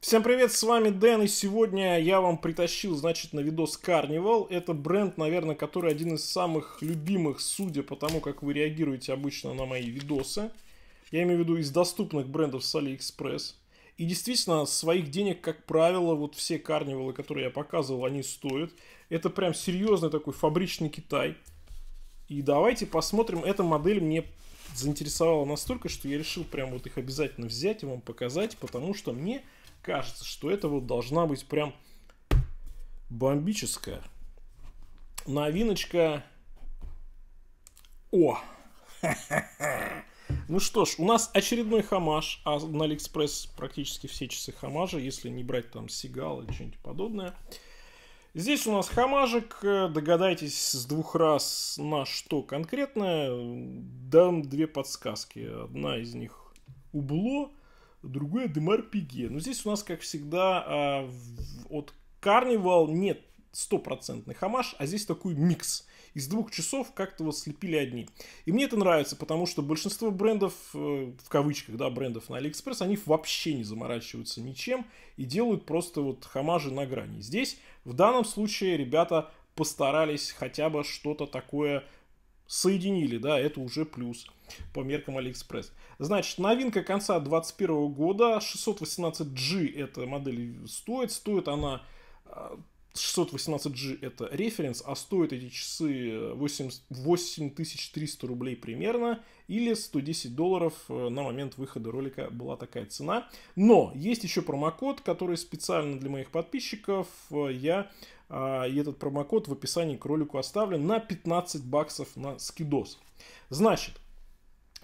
Всем привет, с вами Дэн, и сегодня я вам притащил, значит, на видос Carnival. Это бренд, наверное, который один из самых любимых, судя по тому, как вы реагируете обычно на мои видосы. Я имею в виду из доступных брендов с AliExpress. И действительно, своих денег, как правило, вот все карнивалы, которые я показывал, они стоят. Это прям серьезный такой фабричный Китай. И давайте посмотрим, эта модель мне заинтересовала настолько, что я решил прям вот их обязательно взять и вам показать, потому что мне кажется, что это вот должна быть прям бомбическая новиночка. О! Ну что ж, у нас очередной хамаш, а на Алиэкспресс практически все часы хамажа, если не брать там сигал или что-нибудь подобное. Здесь у нас хамажик, э, догадайтесь с двух раз на что конкретно. Дам две подсказки. Одна из них убло, другой Демар Пиге. Но здесь у нас, как всегда, а, от Карнивал нет стопроцентный хамаш, а здесь такой микс. Из двух часов как-то вот слепили одни. И мне это нравится, потому что большинство брендов, э, в кавычках, да, брендов на Алиэкспресс, они вообще не заморачиваются ничем и делают просто вот хамажи на грани. Здесь, в данном случае, ребята постарались хотя бы что-то такое соединили, да, это уже плюс по меркам AliExpress. Значит, новинка конца 2021 года, 618G эта модель стоит, стоит она а, 618G это референс, а стоят эти часы 8300 э, рублей примерно, или 110 долларов э, на момент выхода ролика была такая цена. Но есть еще промокод, который специально для моих подписчиков э, я а, и этот промокод в описании к ролику оставлен на 15 баксов на скидос. Значит,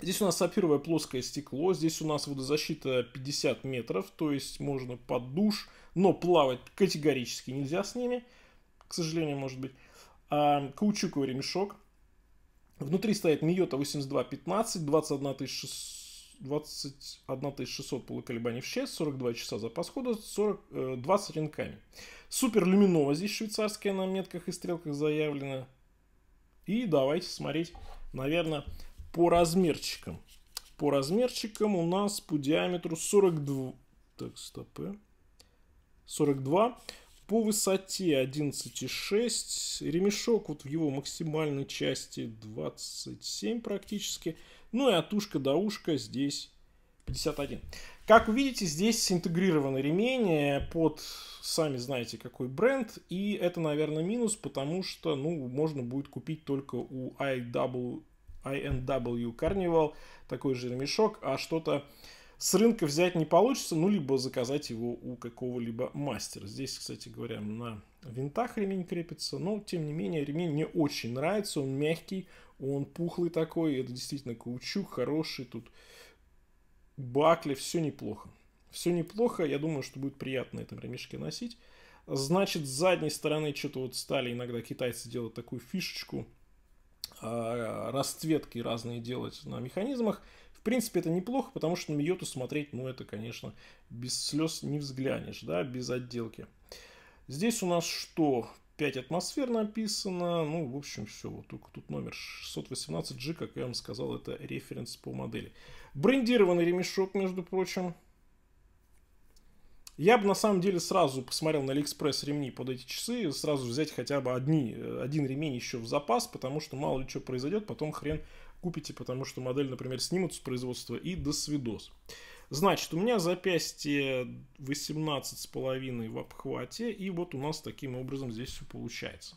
Здесь у нас сапфировое плоское стекло, здесь у нас водозащита 50 метров, то есть можно под душ, но плавать категорически нельзя с ними, к сожалению, может быть. А, каучуковый ремешок. Внутри стоит Миота 8215, 21 600 полуколебаний в час, 42 часа запас хода, э, 40, 20 ринками. Супер люминова здесь швейцарская на метках и стрелках заявлена. И давайте смотреть, наверное, по размерчикам. По размерчикам у нас по диаметру 42... Так, стопы. 42. Э. По высоте 11,6. Ремешок вот в его максимальной части 27 практически. Ну и от ушка до ушка здесь 51. Как вы видите, здесь интегрированы ремень э, под, сами знаете, какой бренд. И это, наверное, минус, потому что, ну, можно будет купить только у IW INW Carnival, такой же ремешок, а что-то с рынка взять не получится, ну, либо заказать его у какого-либо мастера. Здесь, кстати говоря, на винтах ремень крепится, но, тем не менее, ремень мне очень нравится, он мягкий, он пухлый такой, это действительно каучук хороший, тут бакли, все неплохо. Все неплохо, я думаю, что будет приятно на этом ремешке носить. Значит, с задней стороны что-то вот стали иногда китайцы делать такую фишечку, а, расцветки разные делать на механизмах. В принципе, это неплохо, потому что на Миоту смотреть, ну, это, конечно, без слез не взглянешь, да, без отделки. Здесь у нас что? 5 атмосфер написано. Ну, в общем, все. Вот только тут номер 618G, как я вам сказал, это референс по модели. Брендированный ремешок, между прочим. Я бы на самом деле сразу посмотрел на Алиэкспресс ремни под эти часы, сразу взять хотя бы одни, э, один ремень еще в запас, потому что мало ли что произойдет, потом хрен купите, потому что модель, например, снимут с производства и до свидос. Значит, у меня запястье 18,5 в обхвате, и вот у нас таким образом здесь все получается.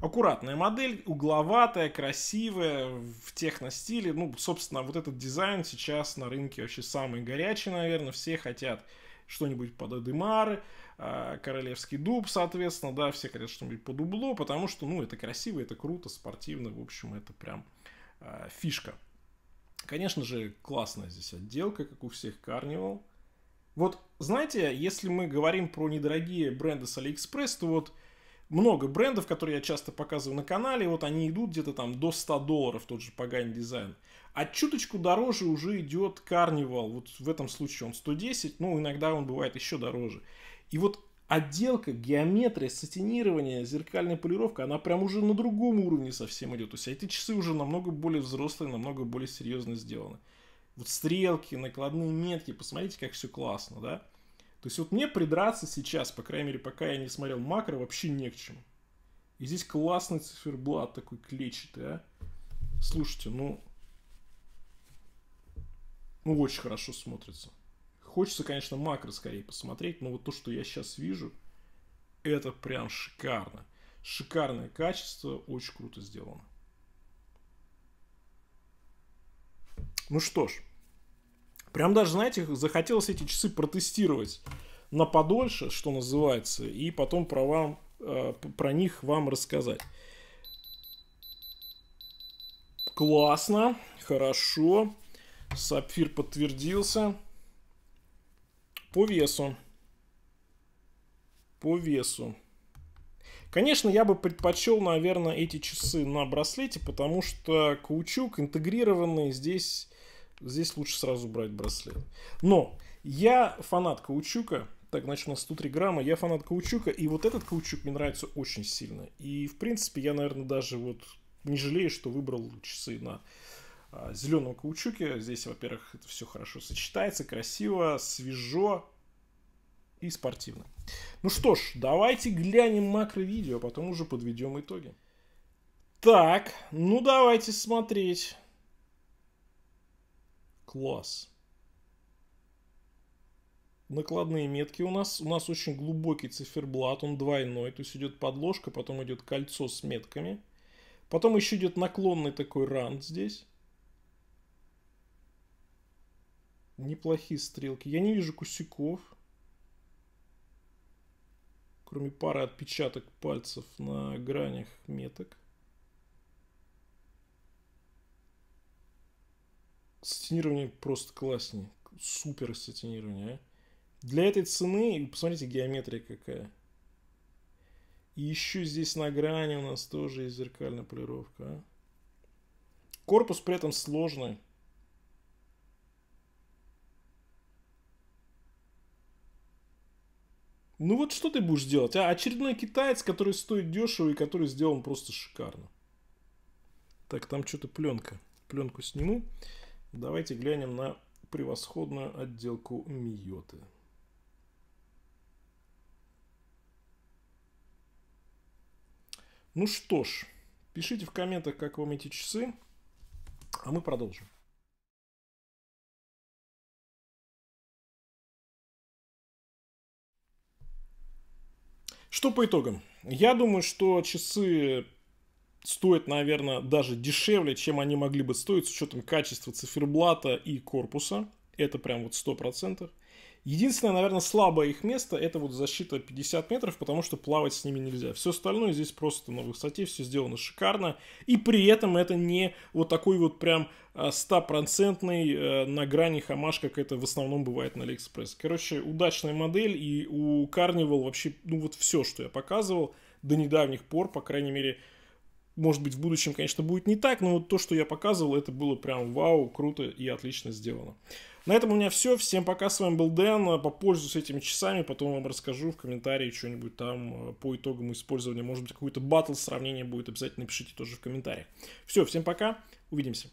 Аккуратная модель, угловатая, красивая, в техностиле. Ну, собственно, вот этот дизайн сейчас на рынке вообще самый горячий, наверное, все хотят что-нибудь под Эдемары, а, Королевский дуб, соответственно, да, все хотят что-нибудь под убло, потому что, ну, это красиво, это круто, спортивно, в общем, это прям а, фишка. Конечно же, классная здесь отделка, как у всех Carnival. Вот, знаете, если мы говорим про недорогие бренды с AliExpress, то вот много брендов, которые я часто показываю на канале, вот они идут где-то там до 100 долларов, тот же Пагань Дизайн. А чуточку дороже уже идет Carnival, вот в этом случае он 110, ну иногда он бывает еще дороже. И вот отделка, геометрия, сатинирование, зеркальная полировка, она прям уже на другом уровне совсем идет. То есть эти часы уже намного более взрослые, намного более серьезно сделаны. Вот стрелки, накладные метки, посмотрите, как все классно, да? То есть вот мне придраться сейчас, по крайней мере, пока я не смотрел макро, вообще не к чему. И здесь классный циферблат такой клетчатый, а. Слушайте, ну... Ну, очень хорошо смотрится. Хочется, конечно, макро скорее посмотреть, но вот то, что я сейчас вижу, это прям шикарно. Шикарное качество, очень круто сделано. Ну что ж, Прям даже, знаете, захотелось эти часы протестировать на подольше, что называется, и потом про, вам, э, про них вам рассказать. Классно, хорошо. Сапфир подтвердился. По весу. По весу. Конечно, я бы предпочел, наверное, эти часы на браслете, потому что каучук интегрированный здесь Здесь лучше сразу брать браслет. Но я фанат каучука. Так, значит, у нас 103 грамма. Я фанат каучука. И вот этот каучук мне нравится очень сильно. И, в принципе, я, наверное, даже вот не жалею, что выбрал часы на а, зеленом каучуке. Здесь, во-первых, это все хорошо сочетается, красиво, свежо и спортивно. Ну что ж, давайте глянем макро-видео, а потом уже подведем итоги. Так, ну давайте смотреть класс. Накладные метки у нас. У нас очень глубокий циферблат, он двойной. То есть идет подложка, потом идет кольцо с метками. Потом еще идет наклонный такой ранд здесь. Неплохие стрелки. Я не вижу кусяков. Кроме пары отпечаток пальцев на гранях меток. Сценирование просто класснее. Супер сценирование, а. Для этой цены, посмотрите, геометрия какая. И еще здесь на грани у нас тоже есть зеркальная полировка. А? Корпус при этом сложный. Ну вот что ты будешь делать? А очередной китаец, который стоит дешево и который сделан просто шикарно. Так, там что-то пленка. Пленку сниму. Давайте глянем на превосходную отделку Миоты. Ну что ж, пишите в комментах, как вам эти часы, а мы продолжим. Что по итогам? Я думаю, что часы стоят, наверное, даже дешевле, чем они могли бы стоить с учетом качества циферблата и корпуса. Это прям вот 100%. Единственное, наверное, слабое их место это вот защита 50 метров, потому что плавать с ними нельзя. Все остальное здесь просто на высоте, все сделано шикарно. И при этом это не вот такой вот прям а, стопроцентный э, на грани хамаш, как это в основном бывает на Алиэкспресс. Короче, удачная модель, и у Carnival вообще, ну вот все, что я показывал до недавних пор, по крайней мере, может быть, в будущем, конечно, будет не так, но вот то, что я показывал, это было прям вау, круто и отлично сделано. На этом у меня все. Всем пока. С вами был Дэн. Попользуюсь этими часами, потом вам расскажу в комментарии что-нибудь там э, по итогам использования. Может быть, какой-то батл сравнение будет. Обязательно пишите тоже в комментариях. Все, всем пока. Увидимся.